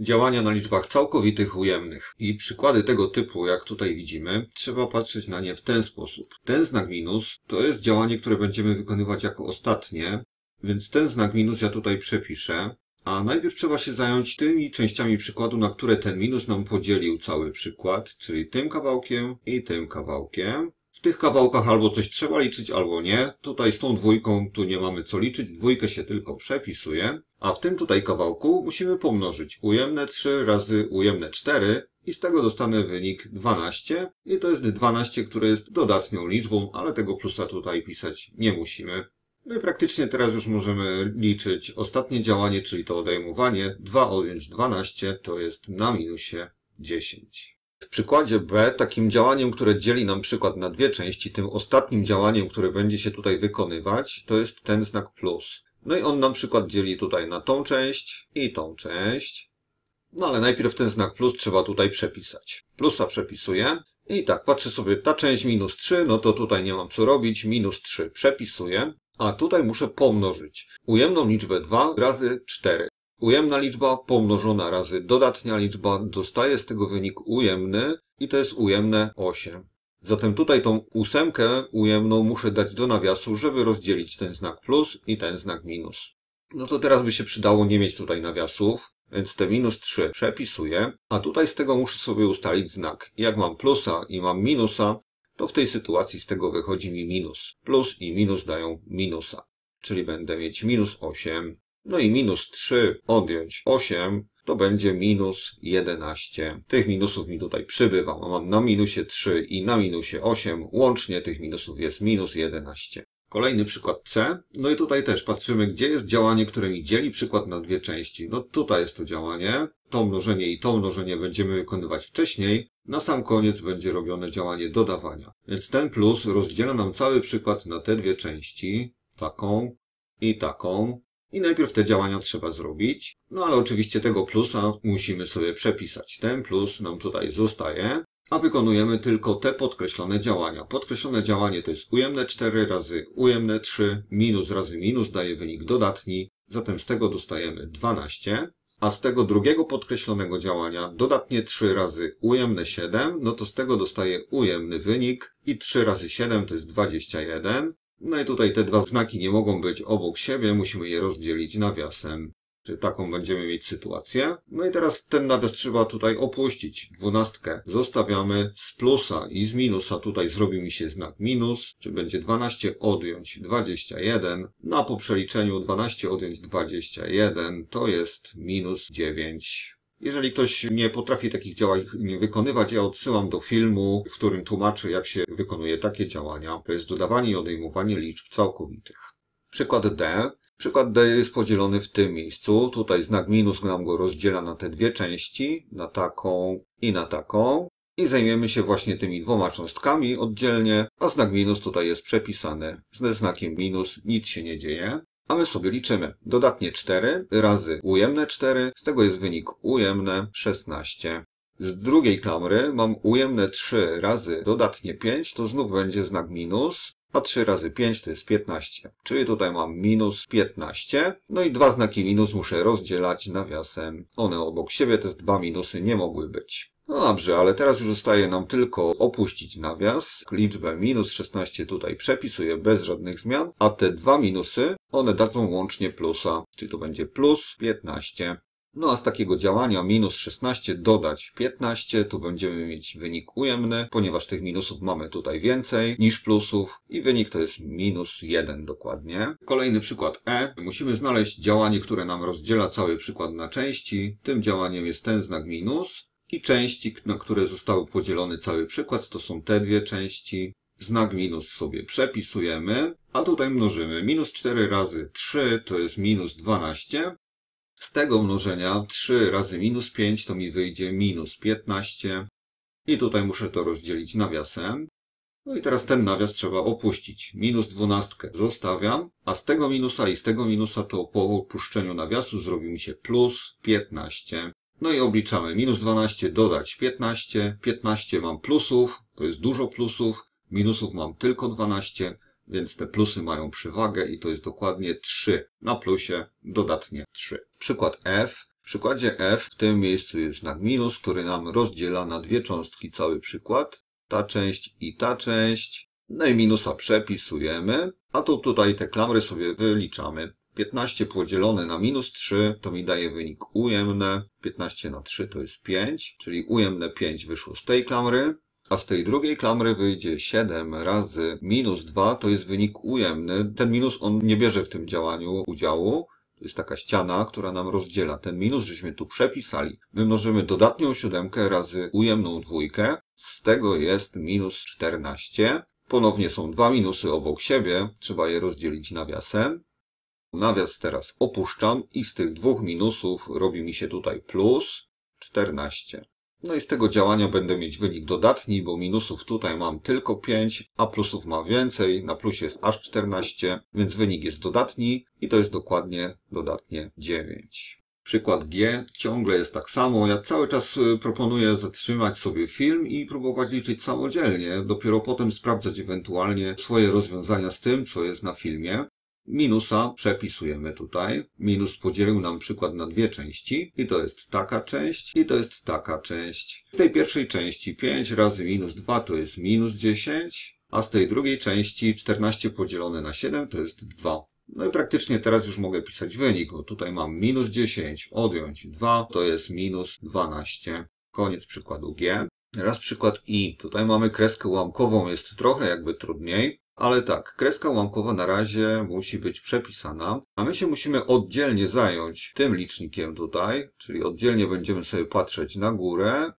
działania na liczbach całkowitych ujemnych. I przykłady tego typu, jak tutaj widzimy, trzeba patrzeć na nie w ten sposób. Ten znak minus to jest działanie, które będziemy wykonywać jako ostatnie, więc ten znak minus ja tutaj przepiszę, a najpierw trzeba się zająć tymi częściami przykładu, na które ten minus nam podzielił cały przykład, czyli tym kawałkiem i tym kawałkiem w tych kawałkach albo coś trzeba liczyć, albo nie. Tutaj z tą dwójką tu nie mamy co liczyć, dwójkę się tylko przepisuje. A w tym tutaj kawałku musimy pomnożyć ujemne 3 razy ujemne 4 i z tego dostanę wynik 12. I to jest 12, które jest dodatnią liczbą, ale tego plusa tutaj pisać nie musimy. No i praktycznie teraz już możemy liczyć ostatnie działanie, czyli to odejmowanie. 2 odjąć 12 to jest na minusie 10. W przykładzie B takim działaniem, które dzieli nam przykład na dwie części, tym ostatnim działaniem, które będzie się tutaj wykonywać, to jest ten znak plus. No i on nam przykład dzieli tutaj na tą część i tą część. No ale najpierw ten znak plus trzeba tutaj przepisać. Plusa przepisuję. I tak, patrzę sobie, ta część minus 3, no to tutaj nie mam co robić, minus 3 przepisuję, a tutaj muszę pomnożyć ujemną liczbę 2 razy 4. Ujemna liczba pomnożona razy dodatnia liczba dostaje z tego wynik ujemny i to jest ujemne 8. Zatem tutaj tą ósemkę ujemną muszę dać do nawiasu, żeby rozdzielić ten znak plus i ten znak minus. No to teraz by się przydało nie mieć tutaj nawiasów, więc te minus 3 przepisuję, a tutaj z tego muszę sobie ustalić znak. Jak mam plusa i mam minusa, to w tej sytuacji z tego wychodzi mi minus. Plus i minus dają minusa, czyli będę mieć minus 8 no i minus 3 odjąć 8 to będzie minus 11. Tych minusów mi tutaj przybywa. No, mam na minusie 3 i na minusie 8. Łącznie tych minusów jest minus 11. Kolejny przykład C. No i tutaj też patrzymy, gdzie jest działanie, które mi dzieli przykład na dwie części. No tutaj jest to działanie. To mnożenie i to mnożenie będziemy wykonywać wcześniej. Na sam koniec będzie robione działanie dodawania. Więc ten plus rozdziela nam cały przykład na te dwie części. Taką i taką. I najpierw te działania trzeba zrobić, no ale oczywiście tego plusa musimy sobie przepisać. Ten plus nam tutaj zostaje, a wykonujemy tylko te podkreślone działania. Podkreślone działanie to jest ujemne 4 razy ujemne 3, minus razy minus daje wynik dodatni, zatem z tego dostajemy 12, a z tego drugiego podkreślonego działania dodatnie 3 razy ujemne 7, no to z tego dostaje ujemny wynik i 3 razy 7 to jest 21, no i tutaj te dwa znaki nie mogą być obok siebie, musimy je rozdzielić nawiasem. Czy taką będziemy mieć sytuację. No i teraz ten nawias trzeba tutaj opuścić. Dwunastkę zostawiamy z plusa i z minusa. Tutaj zrobi mi się znak minus, czy będzie 12 odjąć 21. Na po przeliczeniu 12 odjąć 21 to jest minus 9. Jeżeli ktoś nie potrafi takich działań wykonywać, ja odsyłam do filmu, w którym tłumaczę, jak się wykonuje takie działania. To jest dodawanie i odejmowanie liczb całkowitych. Przykład D. Przykład D jest podzielony w tym miejscu. Tutaj znak minus nam go rozdziela na te dwie części, na taką i na taką. I zajmiemy się właśnie tymi dwoma cząstkami oddzielnie, a znak minus tutaj jest przepisany. Z znakiem minus nic się nie dzieje. A my sobie liczymy. Dodatnie 4 razy ujemne 4, z tego jest wynik ujemne 16. Z drugiej klamry mam ujemne 3 razy dodatnie 5, to znów będzie znak minus, a 3 razy 5 to jest 15. Czyli tutaj mam minus 15. No i dwa znaki minus muszę rozdzielać nawiasem. One obok siebie, te dwa minusy nie mogły być. No dobrze, ale teraz już zostaje nam tylko opuścić nawias. Liczbę minus 16 tutaj przepisuję bez żadnych zmian, a te dwa minusy, one dadzą łącznie plusa, czyli to będzie plus 15. No a z takiego działania minus 16 dodać 15, tu będziemy mieć wynik ujemny, ponieważ tych minusów mamy tutaj więcej niż plusów i wynik to jest minus 1 dokładnie. Kolejny przykład E. Musimy znaleźć działanie, które nam rozdziela cały przykład na części. Tym działaniem jest ten znak minus i części, na które został podzielony cały przykład, to są te dwie części. Znak minus sobie przepisujemy, a tutaj mnożymy. Minus 4 razy 3 to jest minus 12. Z tego mnożenia 3 razy minus 5 to mi wyjdzie minus 15. I tutaj muszę to rozdzielić nawiasem. No i teraz ten nawias trzeba opuścić. Minus 12 zostawiam, a z tego minusa i z tego minusa to po opuszczeniu nawiasu zrobi mi się plus 15. No i obliczamy. Minus 12 dodać 15. 15 mam plusów, to jest dużo plusów. Minusów mam tylko 12, więc te plusy mają przewagę i to jest dokładnie 3. Na plusie dodatnie 3. Przykład f. W przykładzie f w tym miejscu jest znak minus, który nam rozdziela na dwie cząstki cały przykład. Ta część i ta część. No i minusa przepisujemy, a to tutaj te klamry sobie wyliczamy. 15 podzielone na minus 3 to mi daje wynik ujemny. 15 na 3 to jest 5, czyli ujemne 5 wyszło z tej klamry. A z tej drugiej klamry wyjdzie 7 razy minus 2, to jest wynik ujemny. Ten minus on nie bierze w tym działaniu udziału, to jest taka ściana, która nam rozdziela ten minus, żeśmy tu przepisali. My mnożymy dodatnią siódemkę razy ujemną dwójkę. Z tego jest minus 14. Ponownie są dwa minusy obok siebie. Trzeba je rozdzielić nawiasem. Nawias teraz opuszczam i z tych dwóch minusów robi mi się tutaj plus 14. No i z tego działania będę mieć wynik dodatni, bo minusów tutaj mam tylko 5, a plusów mam więcej, na plusie jest aż 14, więc wynik jest dodatni i to jest dokładnie dodatnie 9. Przykład G ciągle jest tak samo. Ja cały czas y, proponuję zatrzymać sobie film i próbować liczyć samodzielnie. Dopiero potem sprawdzać ewentualnie swoje rozwiązania z tym, co jest na filmie. Minusa przepisujemy tutaj. Minus podzielił nam przykład na dwie części i to jest taka część i to jest taka część. Z tej pierwszej części 5 razy minus 2 to jest minus 10, a z tej drugiej części 14 podzielone na 7 to jest 2. No i praktycznie teraz już mogę pisać wynik. O, tutaj mam minus 10, odjąć 2, to jest minus 12. Koniec przykładu G. Teraz przykład I. Tutaj mamy kreskę ułamkową, jest trochę jakby trudniej. Ale tak, kreska ułamkowa na razie musi być przepisana, a my się musimy oddzielnie zająć tym licznikiem tutaj, czyli oddzielnie będziemy sobie patrzeć na górę,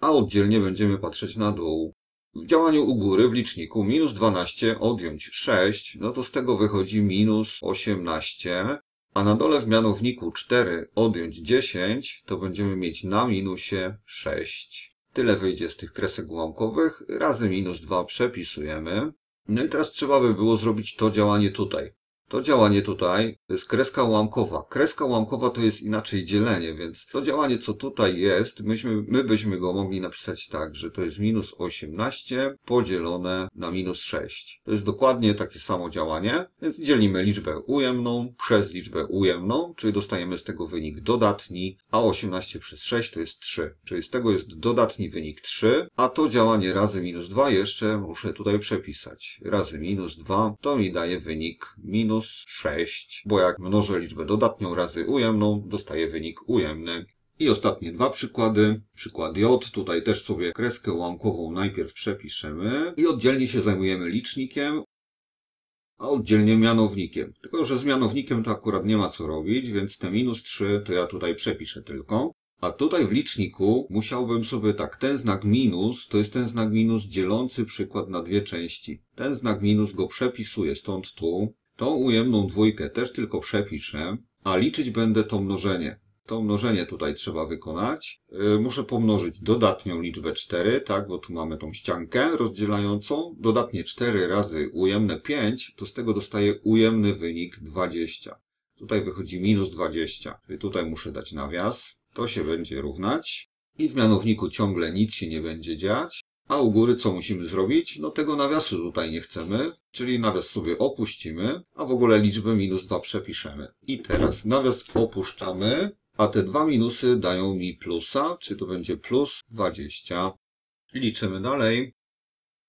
a oddzielnie będziemy patrzeć na dół. W działaniu u góry w liczniku minus 12 odjąć 6, no to z tego wychodzi minus 18, a na dole w mianowniku 4 odjąć 10, to będziemy mieć na minusie 6. Tyle wyjdzie z tych kresek ułamkowych, razy minus 2 przepisujemy. No i teraz trzeba by było zrobić to działanie tutaj. To działanie tutaj to jest kreska ułamkowa. Kreska ułamkowa to jest inaczej dzielenie, więc to działanie, co tutaj jest, myśmy, my byśmy go mogli napisać tak, że to jest minus 18 podzielone na minus 6. To jest dokładnie takie samo działanie, więc dzielimy liczbę ujemną przez liczbę ujemną, czyli dostajemy z tego wynik dodatni, a 18 przez 6 to jest 3, czyli z tego jest dodatni wynik 3, a to działanie razy minus 2 jeszcze muszę tutaj przepisać. Razy minus 2 to mi daje wynik minus minus 6, bo jak mnożę liczbę dodatnią razy ujemną, dostaję wynik ujemny. I ostatnie dwa przykłady. Przykład J. Tutaj też sobie kreskę ułamkową najpierw przepiszemy i oddzielnie się zajmujemy licznikiem, a oddzielnie mianownikiem. Tylko, że z mianownikiem to akurat nie ma co robić, więc te minus 3 to ja tutaj przepiszę tylko. A tutaj w liczniku musiałbym sobie tak, ten znak minus to jest ten znak minus dzielący przykład na dwie części. Ten znak minus go przepisuję stąd tu, Tą ujemną dwójkę też tylko przepiszę, a liczyć będę to mnożenie. To mnożenie tutaj trzeba wykonać. Y, muszę pomnożyć dodatnią liczbę 4, tak, bo tu mamy tą ściankę rozdzielającą. Dodatnie 4 razy ujemne 5, to z tego dostaję ujemny wynik 20. Tutaj wychodzi minus 20, czyli tutaj muszę dać nawias. To się będzie równać. I w mianowniku ciągle nic się nie będzie dziać. A u góry co musimy zrobić? No tego nawiasu tutaj nie chcemy, czyli nawias sobie opuścimy, a w ogóle liczbę minus 2 przepiszemy. I teraz nawias opuszczamy, a te dwa minusy dają mi plusa, czy to będzie plus 20. Liczymy dalej.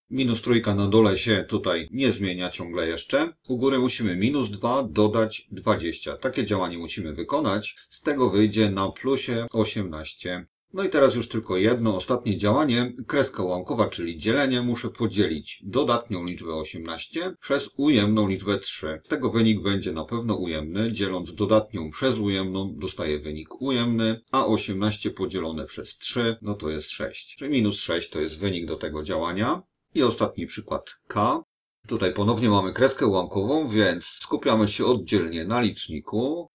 Minus trójka na dole się tutaj nie zmienia ciągle jeszcze. U góry musimy minus 2 dodać 20. Takie działanie musimy wykonać. Z tego wyjdzie na plusie 18. No i teraz już tylko jedno, ostatnie działanie. Kreska ułamkowa, czyli dzielenie, muszę podzielić dodatnią liczbę 18 przez ujemną liczbę 3. Z tego wynik będzie na pewno ujemny. Dzieląc dodatnią przez ujemną, dostaję wynik ujemny, a 18 podzielone przez 3, no to jest 6. Czyli minus 6 to jest wynik do tego działania. I ostatni przykład K. Tutaj ponownie mamy kreskę ułamkową, więc skupiamy się oddzielnie na liczniku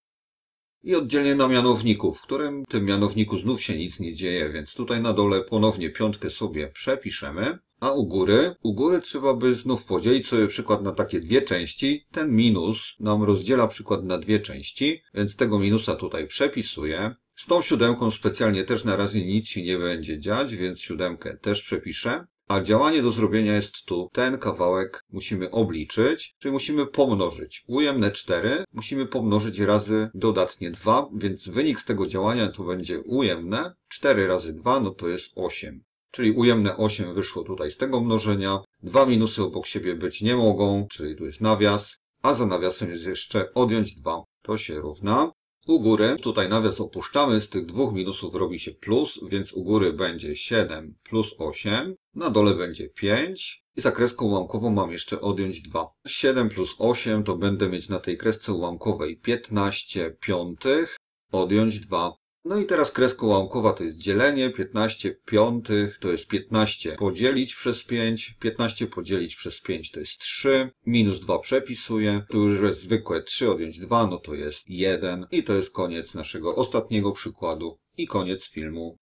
i oddzielnie na mianowniku, w którym tym mianowniku znów się nic nie dzieje, więc tutaj na dole ponownie piątkę sobie przepiszemy, a u góry, u góry trzeba by znów podzielić sobie przykład na takie dwie części. Ten minus nam rozdziela przykład na dwie części, więc tego minusa tutaj przepisuję. Z tą siódemką specjalnie też na razie nic się nie będzie dziać, więc siódemkę też przepiszę. A działanie do zrobienia jest tu. Ten kawałek musimy obliczyć, czyli musimy pomnożyć. Ujemne 4 musimy pomnożyć razy dodatnie 2, więc wynik z tego działania to będzie ujemne. 4 razy 2 no to jest 8 czyli ujemne 8 wyszło tutaj z tego mnożenia. Dwa minusy obok siebie być nie mogą, czyli tu jest nawias, a za nawiasem jest jeszcze odjąć 2. To się równa u góry, tutaj nawias opuszczamy, z tych dwóch minusów robi się plus, więc u góry będzie 7 plus 8, na dole będzie 5 i za kreską ułamkową mam jeszcze odjąć 2. 7 plus 8 to będę mieć na tej kresce ułamkowej 15 piątych, odjąć 2. No i teraz kreska łamkowa to jest dzielenie, 15 piątych to jest 15 podzielić przez 5, 15 podzielić przez 5 to jest 3, minus 2 przepisuję, tu już jest zwykłe 3 odjąć 2, no to jest 1 i to jest koniec naszego ostatniego przykładu i koniec filmu.